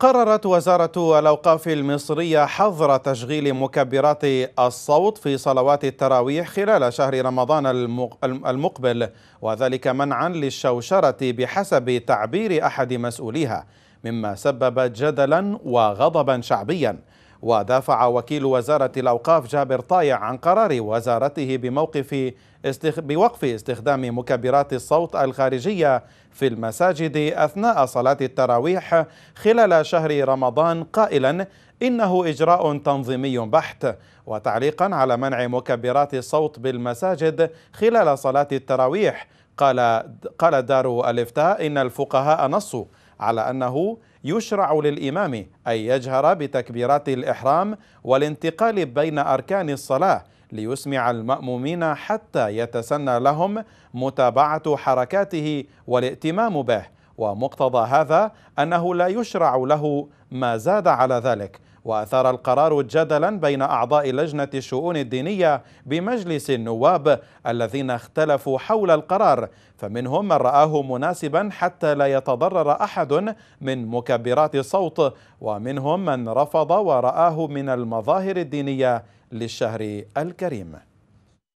قررت وزارة الأوقاف المصرية حظر تشغيل مكبرات الصوت في صلوات التراويح خلال شهر رمضان المقبل وذلك منعا للشوشرة بحسب تعبير أحد مسؤوليها مما سبب جدلا وغضبا شعبيا ودافع وكيل وزارة الأوقاف جابر طايع عن قرار وزارته بموقف استخ... بوقف استخدام مكبرات الصوت الخارجية في المساجد أثناء صلاة التراويح خلال شهر رمضان قائلا إنه إجراء تنظيمي بحت وتعليقا على منع مكبرات الصوت بالمساجد خلال صلاة التراويح قال قال دار الافتاء ان الفقهاء نصوا على أنه يشرع للإمام أن يجهر بتكبيرات الإحرام والانتقال بين أركان الصلاة ليسمع المأمومين حتى يتسنى لهم متابعة حركاته والائتمام به ومقتضى هذا أنه لا يشرع له ما زاد على ذلك وأثار القرار جدلا بين أعضاء لجنة الشؤون الدينية بمجلس النواب الذين اختلفوا حول القرار فمنهم من رآه مناسبا حتى لا يتضرر أحد من مكبرات الصوت ومنهم من رفض ورآه من المظاهر الدينية للشهر الكريم